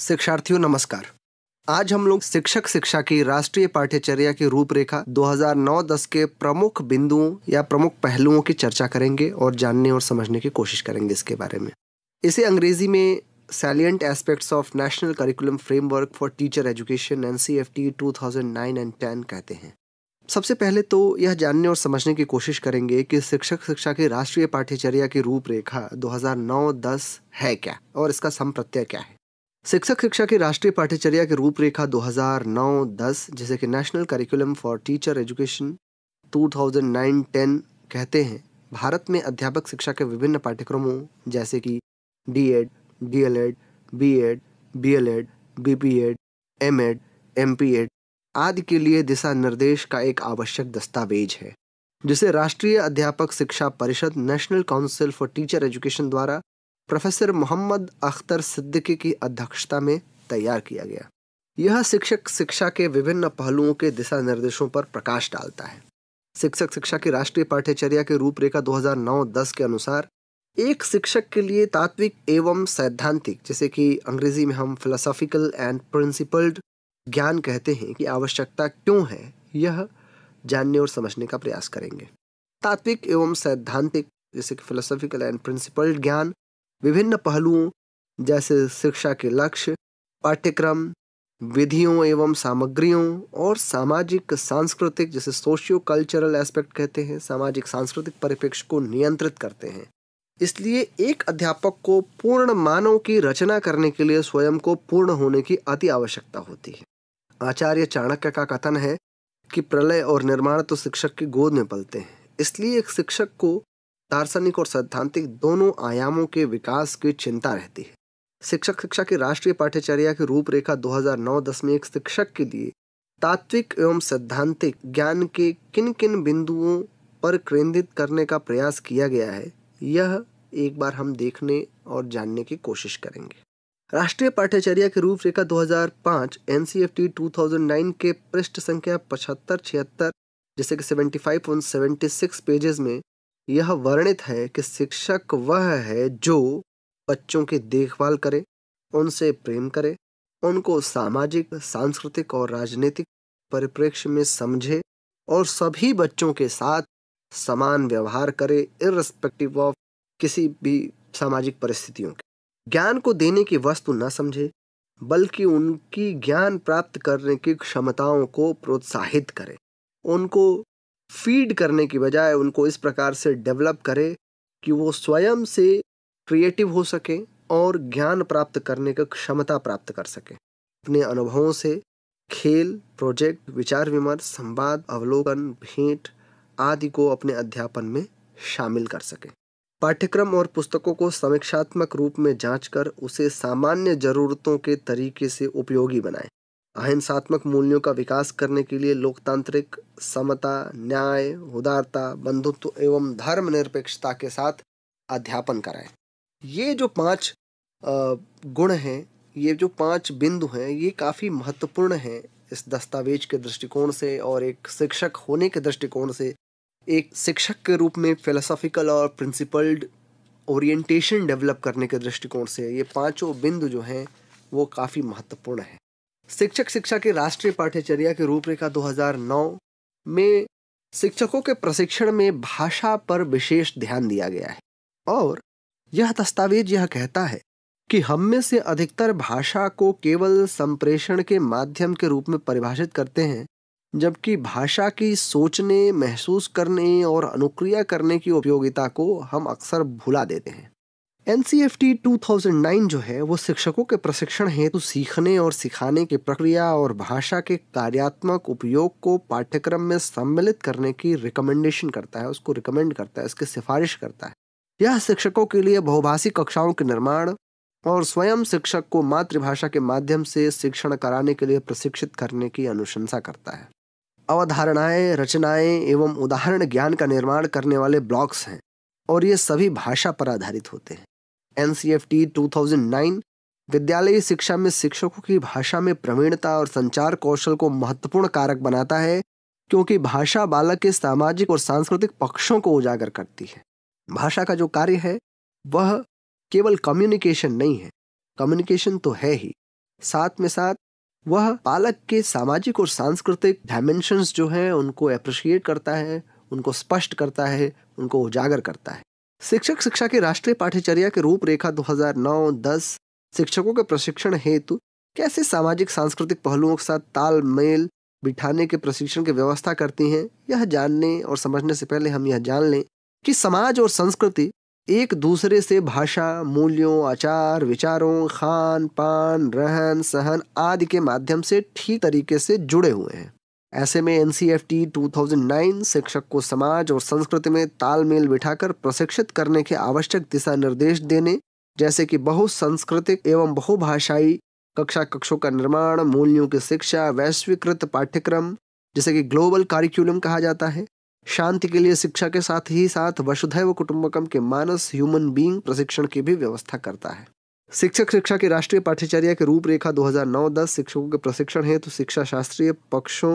शिक्षार्थियों नमस्कार आज हम लोग शिक्षक शिक्षा की राष्ट्रीय पाठ्यचर्या की रूपरेखा 2009-10 के प्रमुख बिंदुओं या प्रमुख पहलुओं की चर्चा करेंगे और जानने और समझने की कोशिश करेंगे इसके बारे में इसे अंग्रेजी में salient aspects of national curriculum framework for teacher education N C F T two thousand nine and ten कहते हैं सबसे पहले तो यह जानने और समझने की कोशिश करेंगे कि शिक्षक शिक्षा की राष्ट्रीय पाठ्यचर्या की रूपरेखा 2009-10 है क्या और इसका प्रत्यय क्या है शिक्षक शिक्षा की राष्ट्रीय पाठ्यचर्या की रूपरेखा 2009-10 जिसे कि national curriculum for teacher education 2009-10 कहते हैं भारत में अध्यापक शिक्षा के विभिन्न पाठ्यक्रमों जैसे कि D Ed D El Ed B Ed B El Ed B P Ed M Ed M P Ed आदि के लिए दिशा निर्देश का एक आवश्यक दस्तावेज है जिसे राष्ट्रीय अध्यापक शिक्षा परिषद national council for teacher education द्वारा प्रोफेसर मोहम्मद अख्तर सिद्दीकी की अध्यक्षता में तैयार किया गया यह शिक्षक शिक्षा के विभिन्न पहलुओं के दिशा निर्देशों पर प्रकाश डालता है शिक्षक शिक्षा की राष्ट्रीय पाठ्यचर्या की रूपरेखा 2009-10 के अनुसार एक शिक्षक के लिए तात्विक एवं सैद्धांतिक जैसे कि अंग्रेजी में हम फिलोसॉफिकल एंड प्रिंसिपल्ड ज्ञान कहते हैं कि आवश्यकता क्यों है यह जानने और समझने का प्रयास करेंगे तात्विक एवं सैद्धांतिक जैसे कि फिलोसॉफिकल एंड प्रिंसिपल्ड ज्ञान विभिन्न पहलुओं जैसे शिक्षा के लक्ष्य पाठ्यक्रम विधियों एवं सामग्रियों और सामाजिक सांस्कृतिक जैसे सोशियो कल्चरल एस्पेक्ट कहते हैं सामाजिक सांस्कृतिक परिप्रेक्ष्य को नियंत्रित करते हैं इसलिए एक अध्यापक को पूर्ण मानव की रचना करने के लिए स्वयं को पूर्ण होने की अति आवश्यकता होती है आचार्य चाणक्य का कथन है कि प्रलय और निर्माण तो शिक्षक की गोद में पलते हैं इसलिए एक शिक्षक को दार्शनिक और सैद्धांतिक दोनों आयामों के विकास की चिंता रहती है शिक्षक शिक्षा की राष्ट्रीय पाठ्यचर्या की रूपरेखा 2009 दस में एक शिक्षक के लिए तात्विक एवं सैद्धांतिक ज्ञान के किन किन बिंदुओं पर केंद्रित करने का प्रयास किया गया है यह एक बार हम देखने और जानने की कोशिश करेंगे राष्ट्रीय पाठ्यचर्या की रूपरेखा 2005 एन 2009 के पृष्ठ संख्या पचहत्तर छिहत्तर जैसे कि seventy five seventy six pages में यह वर्णित है कि शिक्षक वह है जो बच्चों की देखभाल करे उनसे प्रेम करे उनको सामाजिक सांस्कृतिक और राजनीतिक परिप्रेक्ष्य में समझे और सभी बच्चों के साथ समान व्यवहार करे इरेस्पेक्टिव ऑफ किसी भी सामाजिक परिस्थितियों के ज्ञान को देने की वस्तु न समझे बल्कि उनकी ज्ञान प्राप्त करने की क्षमताओं को प्रोत्साहित करे उनको फीड करने की बजाय उनको इस प्रकार से डेवलप करें कि वो स्वयं से क्रिएटिव हो सकें और ज्ञान प्राप्त करने का क्षमता प्राप्त कर सकें अपने अनुभवों से खेल प्रोजेक्ट विचार विमर्श संवाद अवलोकन भेंट आदि को अपने अध्यापन में शामिल कर सकें पाठ्यक्रम और पुस्तकों को समीक्षात्मक रूप में जांचकर उसे सामान्य जरूरतों के तरीके से उपयोगी बनाएं अहिंसात्मक मूल्यों का विकास करने के लिए लोकतांत्रिक समता न्याय उदारता बंधुत्व एवं धर्मनिरपेक्षता के साथ अध्यापन कराएं ये जो पांच गुण हैं ये जो पांच बिंदु हैं ये काफ़ी महत्वपूर्ण हैं इस दस्तावेज के दृष्टिकोण से और एक शिक्षक होने के दृष्टिकोण से एक शिक्षक के रूप में फिलोसॉफिकल और प्रिंसिपल्ड ओरिएंटेशन डेवलप करने के दृष्टिकोण से ये पांचों बिंदु जो हैं वो काफ़ी महत्वपूर्ण हैं शिक्षक शिक्षा की राष्ट्रीय पाठ्यचर्या की रूपरेखा 2009 में शिक्षकों के प्रशिक्षण में भाषा पर विशेष ध्यान दिया गया है और यह दस्तावेज यह कहता है कि हम में से अधिकतर भाषा को केवल संप्रेषण के माध्यम के रूप में परिभाषित करते हैं जबकि भाषा की सोचने महसूस करने और अनुक्रिया करने की उपयोगिता को हम अक्सर भुला देते हैं एन 2009 जो है वो शिक्षकों के प्रशिक्षण हेतु सीखने और सिखाने की प्रक्रिया और भाषा के कार्यात्मक उपयोग को पाठ्यक्रम में सम्मिलित करने की रिकमेंडेशन करता है उसको रिकमेंड करता है उसकी सिफारिश करता है यह शिक्षकों के लिए बहुभाषी कक्षाओं के निर्माण और स्वयं शिक्षक को मातृभाषा के माध्यम से शिक्षण कराने के लिए प्रशिक्षित करने की अनुशंसा करता है अवधारणाएं रचनाएं एवं उदाहरण ज्ञान का निर्माण करने वाले ब्लॉक्स हैं और ये सभी भाषा पर आधारित होते हैं एन 2009 विद्यालयी शिक्षा में शिक्षकों की भाषा में प्रवीणता और संचार कौशल को महत्वपूर्ण कारक बनाता है क्योंकि भाषा बालक के सामाजिक और सांस्कृतिक पक्षों को उजागर करती है भाषा का जो कार्य है वह केवल कम्युनिकेशन नहीं है कम्युनिकेशन तो है ही साथ में साथ वह बालक के सामाजिक और सांस्कृतिक डायमेंशंस जो हैं उनको अप्रिशिएट करता है उनको स्पष्ट करता है उनको उजागर करता है शिक्षक शिक्षा की राष्ट्रीय पाठ्यचर्या की रूपरेखा 2009-10 शिक्षकों के प्रशिक्षण हेतु कैसे सामाजिक सांस्कृतिक पहलुओं के साथ तालमेल बिठाने के प्रशिक्षण की व्यवस्था करती हैं यह जानने और समझने से पहले हम यह जान लें कि समाज और संस्कृति एक दूसरे से भाषा मूल्यों आचार विचारों खान पान रहन सहन आदि के माध्यम से ठीक तरीके से जुड़े हुए हैं ऐसे में एन 2009 शिक्षक को समाज और संस्कृति में तालमेल बिठाकर प्रशिक्षित करने के आवश्यक दिशा निर्देश देने जैसे कि बहुसंस्कृतिक एवं बहुभाषाई कक्षा कक्षों का निर्माण मूल्यों की शिक्षा वैश्वीकृत पाठ्यक्रम जिसे कि ग्लोबल कारिक्यूलम कहा जाता है शांति के लिए शिक्षा के साथ ही साथ वसुधैव कुटुंबकम के मानस ह्यूमन बीइंग प्रशिक्षण की भी व्यवस्था करता है शिक्षक शिक्षा के राष्ट्रीय पाठ्यचर्या की रूपरेखा 2009-10 शिक्षकों के प्रशिक्षण हेतु तो शिक्षा शास्त्रीय पक्षों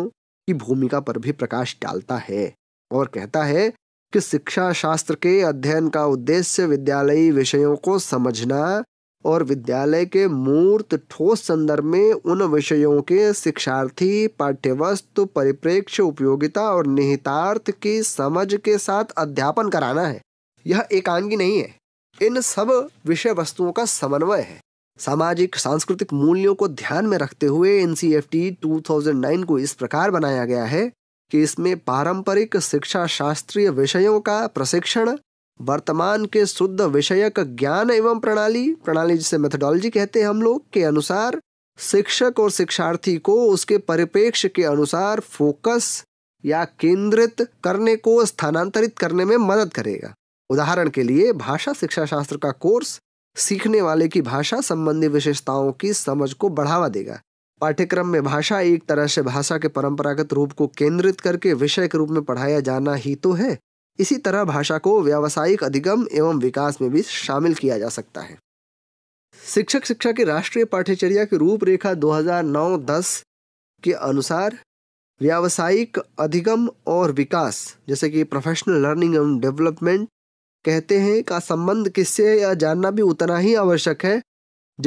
की भूमिका पर भी प्रकाश डालता है और कहता है कि शिक्षा शास्त्र के अध्ययन का उद्देश्य विद्यालयी विषयों को समझना और विद्यालय के मूर्त ठोस संदर्भ में उन विषयों के शिक्षार्थी पाठ्यवस्तु परिप्रेक्ष्य उपयोगिता और निहितार्थ की समझ के साथ अध्यापन कराना है यह एकांगी नहीं है इन सब विषय वस्तुओं का समन्वय है सामाजिक सांस्कृतिक मूल्यों को ध्यान में रखते हुए एन 2009 को इस प्रकार बनाया गया है कि इसमें पारंपरिक शिक्षा शास्त्रीय विषयों का प्रशिक्षण वर्तमान के शुद्ध विषयक ज्ञान एवं प्रणाली प्रणाली जिसे मेथोडोलॉजी कहते हैं हम लोग के अनुसार शिक्षक और शिक्षार्थी को उसके परिपेक्ष के अनुसार फोकस या केंद्रित करने को स्थानांतरित करने में मदद करेगा उदाहरण के लिए भाषा शिक्षा शास्त्र का कोर्स सीखने वाले की भाषा संबंधी विशेषताओं की समझ को बढ़ावा देगा पाठ्यक्रम में भाषा एक तरह से भाषा के परंपरागत रूप को केंद्रित करके विषय के रूप में पढ़ाया जाना ही तो है इसी तरह भाषा को व्यावसायिक अधिगम एवं विकास में भी शामिल किया जा सकता है शिक्षक शिक्षा की राष्ट्रीय पाठ्यचर्या की रूपरेखा 2009-10 के अनुसार व्यावसायिक अधिगम और विकास जैसे कि प्रोफेशनल लर्निंग एवं डेवलपमेंट कहते हैं का संबंध किससे है यह जानना भी उतना ही आवश्यक है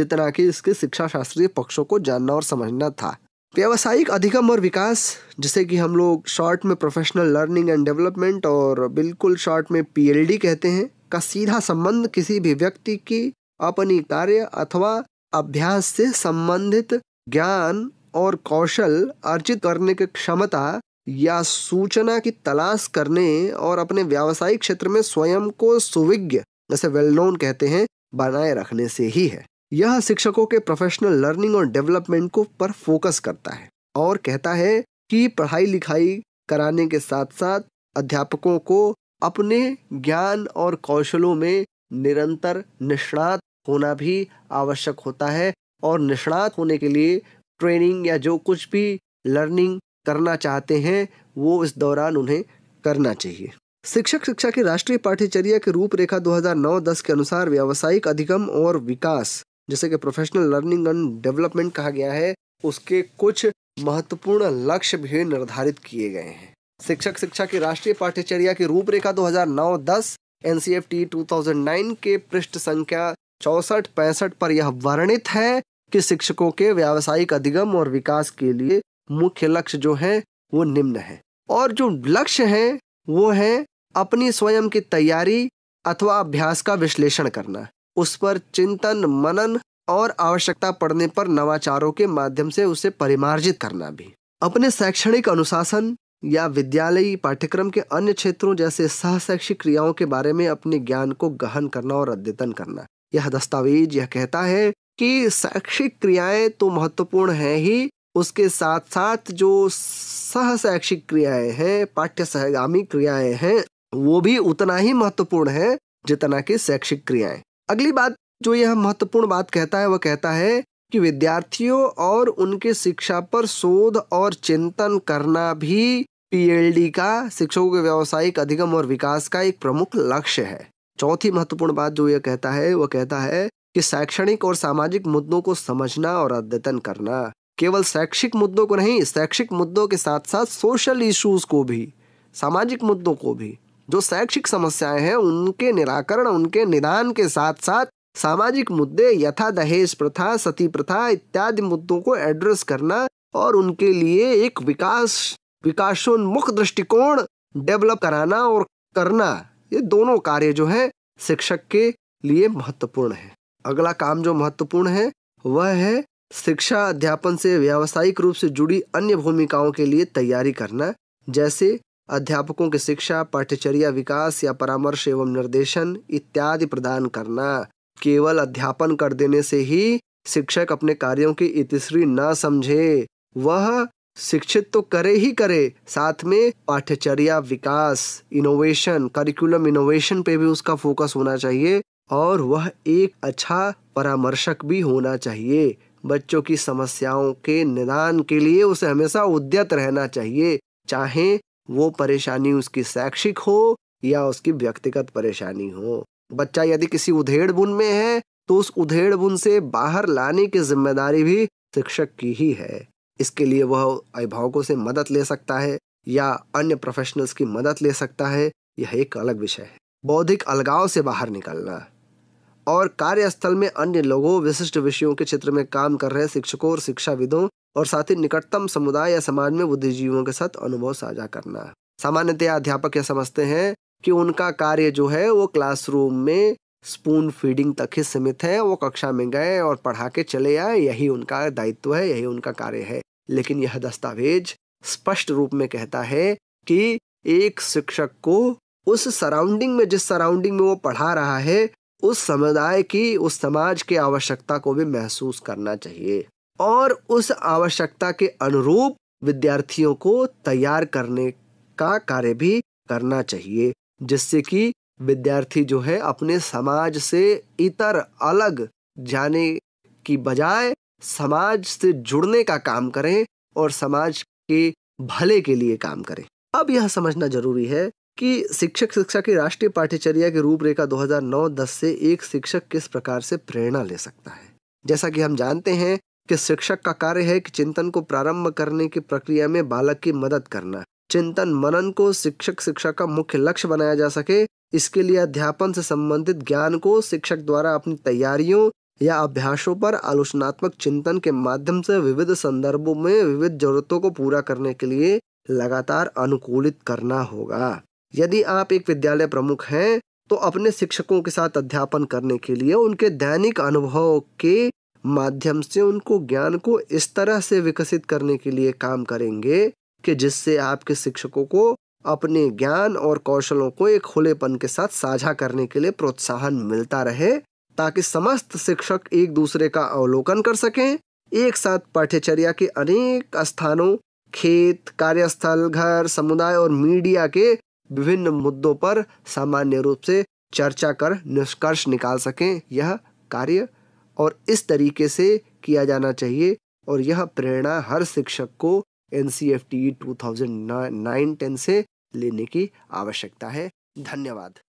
जितना कि इसके शिक्षा शास्त्रीय पक्षों को जानना और समझना था व्यावसायिक अधिगम और विकास जिसे कि हम लोग शॉर्ट में प्रोफेशनल लर्निंग एंड डेवलपमेंट और बिल्कुल शॉर्ट में पीएलडी कहते हैं का सीधा संबंध किसी भी व्यक्ति की अपनी कार्य अथवा अभ्यास से संबंधित ज्ञान और कौशल अर्जित करने की क्षमता या सूचना की तलाश करने और अपने व्यावसायिक क्षेत्र में स्वयं को सुविज्ञ जैसे वेल नोन कहते हैं बनाए रखने से ही है यह शिक्षकों के प्रोफेशनल लर्निंग और डेवलपमेंट को पर फोकस करता है और कहता है कि पढ़ाई लिखाई कराने के साथ साथ अध्यापकों को अपने ज्ञान और कौशलों में निरंतर निष्णात होना भी आवश्यक होता है और निष्णात होने के लिए ट्रेनिंग या जो कुछ भी लर्निंग करना चाहते हैं वो इस दौरान उन्हें करना चाहिए शिक्षक शिक्षा की राष्ट्रीय पाठ्यचर्या की रूपरेखा 2009-10 के अनुसार व्यावसायिक अधिगम और विकास जैसे कि प्रोफेशनल लर्निंग एंड डेवलपमेंट कहा गया है उसके कुछ महत्वपूर्ण लक्ष्य भी निर्धारित किए गए हैं शिक्षक शिक्षा की राष्ट्रीय पाठ्यचर्या की रूपरेखा 2009-10 एनसीएफटी 2009 के पृष्ठ संख्या चौसठ पैंसठ पर यह वर्णित है कि शिक्षकों के व्यावसायिक अधिगम और विकास के लिए मुख्य लक्ष्य जो है वो निम्न है और जो लक्ष्य है वो है अपनी स्वयं की तैयारी अथवा अभ्यास का विश्लेषण करना उस पर चिंतन मनन और आवश्यकता पड़ने पर नवाचारों के माध्यम से उसे परिमार्जित करना भी अपने शैक्षणिक अनुशासन या विद्यालयी पाठ्यक्रम के अन्य क्षेत्रों जैसे सहशैक्षिक क्रियाओं के बारे में अपने ज्ञान को गहन करना और अद्यतन करना यह दस्तावेज यह कहता है कि शैक्षिक क्रियाएं तो महत्वपूर्ण है ही उसके साथ साथ जो सहशैक्षिक क्रियाएं हैं पाठ्य सहगामी क्रियाएं हैं वो भी उतना ही महत्वपूर्ण है जितना कि शैक्षिक क्रियाएं अगली बात जो यह महत्वपूर्ण बात कहता है वह कहता है कि विद्यार्थियों और उनके शिक्षा पर शोध और चिंतन करना भी पीएलडी का शिक्षकों के व्यावसायिक अधिगम और विकास का एक प्रमुख लक्ष्य है चौथी महत्वपूर्ण बात जो यह कहता है वह कहता है कि शैक्षणिक और सामाजिक मुद्दों को समझना और अद्यतन करना केवल शैक्षिक मुद्दों को नहीं शैक्षिक मुद्दों के साथ साथ सोशल इश्यूज़ को भी सामाजिक मुद्दों को भी जो शैक्षिक समस्याएं हैं उनके निराकरण उनके निदान के साथ साथ सामाजिक मुद्दे यथा दहेज प्रथा सती प्रथा इत्यादि मुद्दों को एड्रेस करना और उनके लिए एक विकास विकासोन्मुख दृष्टिकोण डेवलप कराना और करना ये दोनों कार्य जो है शिक्षक के लिए महत्वपूर्ण है अगला काम जो महत्वपूर्ण है वह है शिक्षा अध्यापन से व्यावसायिक रूप से जुड़ी अन्य भूमिकाओं के लिए तैयारी करना जैसे अध्यापकों की शिक्षा पाठ्यचर्या विकास या परामर्श एवं निर्देशन इत्यादि प्रदान करना केवल अध्यापन कर देने से ही शिक्षक अपने कार्यों की इतिश्री न समझे वह शिक्षित तो करे ही करे साथ में पाठ्यचर्या विकास इनोवेशन करिकुलम इनोवेशन पे भी उसका फोकस होना चाहिए और वह एक अच्छा परामर्शक भी होना चाहिए बच्चों की समस्याओं के निदान के लिए उसे हमेशा उद्यत रहना चाहिए चाहे वो परेशानी उसकी शैक्षिक हो या उसकी व्यक्तिगत परेशानी हो बच्चा यदि किसी उधेड़ बुन में है तो उस उधेड़ बुन से बाहर लाने की जिम्मेदारी भी शिक्षक की ही है इसके लिए वह अभिभावकों से मदद ले सकता है या अन्य प्रोफेशनल्स की मदद ले सकता है यह एक अलग विषय है बौद्धिक अलगाव से बाहर निकलना और कार्यस्थल में अन्य लोगों विशिष्ट विषयों के क्षेत्र में काम कर रहे शिक्षकों और शिक्षाविदों और साथ ही निकटतम समुदाय या समाज में बुद्धिजीवियों के साथ अनुभव साझा करना सामान्यतया अध्यापक यह समझते हैं कि उनका कार्य जो है वो क्लासरूम में स्पून फीडिंग तक ही सीमित है वो कक्षा में गए और पढ़ा के चले आए यही उनका दायित्व है यही उनका कार्य है लेकिन यह दस्तावेज स्पष्ट रूप में कहता है कि एक शिक्षक को उस सराउंडिंग में जिस सराउंडिंग में वो पढ़ा रहा है उस समुदाय की उस समाज की आवश्यकता को भी महसूस करना चाहिए और उस आवश्यकता के अनुरूप विद्यार्थियों को तैयार करने का कार्य भी करना चाहिए जिससे कि विद्यार्थी जो है अपने समाज से इतर अलग जाने की बजाय समाज से जुड़ने का काम करें और समाज के भले के लिए काम करें अब यह समझना जरूरी है कि शिक्षक शिक्षा की राष्ट्रीय पाठ्यचर्या की रूपरेखा 2009-10 से एक शिक्षक किस प्रकार से प्रेरणा ले सकता है जैसा कि हम जानते हैं कि शिक्षक का कार्य है कि चिंतन को प्रारंभ करने की प्रक्रिया में बालक की मदद करना चिंतन मनन को शिक्षक शिक्षा का मुख्य लक्ष्य बनाया जा सके इसके लिए अध्यापन से संबंधित ज्ञान को शिक्षक द्वारा अपनी तैयारियों या अभ्यासों पर आलोचनात्मक चिंतन के माध्यम से विविध संदर्भों में विविध जरूरतों को पूरा करने के लिए लगातार अनुकूलित करना होगा यदि आप एक विद्यालय प्रमुख हैं तो अपने शिक्षकों के साथ अध्यापन करने के लिए उनके दैनिक अनुभव के माध्यम से उनको ज्ञान को इस तरह से विकसित करने के लिए काम करेंगे कि जिससे आपके शिक्षकों को अपने ज्ञान और कौशलों को एक खुलेपन के साथ साझा करने के लिए प्रोत्साहन मिलता रहे ताकि समस्त शिक्षक एक दूसरे का अवलोकन कर सकें एक साथ पाठ्यचर्या के अनेक स्थानों खेत कार्यस्थल घर समुदाय और मीडिया के विभिन्न मुद्दों पर सामान्य रूप से चर्चा कर निष्कर्ष निकाल सकें यह कार्य और इस तरीके से किया जाना चाहिए और यह प्रेरणा हर शिक्षक को N C F T two thousand nine ten से लेने की आवश्यकता है धन्यवाद